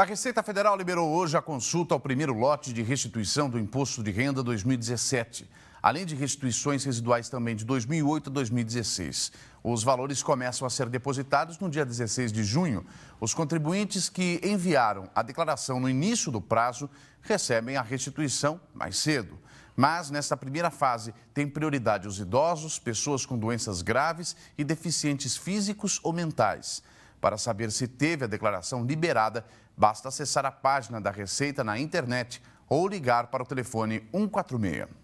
A Receita Federal liberou hoje a consulta ao primeiro lote de restituição do Imposto de Renda 2017, além de restituições residuais também de 2008 a 2016. Os valores começam a ser depositados no dia 16 de junho. Os contribuintes que enviaram a declaração no início do prazo recebem a restituição mais cedo. Mas, nesta primeira fase, tem prioridade os idosos, pessoas com doenças graves e deficientes físicos ou mentais. Para saber se teve a declaração liberada, basta acessar a página da Receita na internet ou ligar para o telefone 146.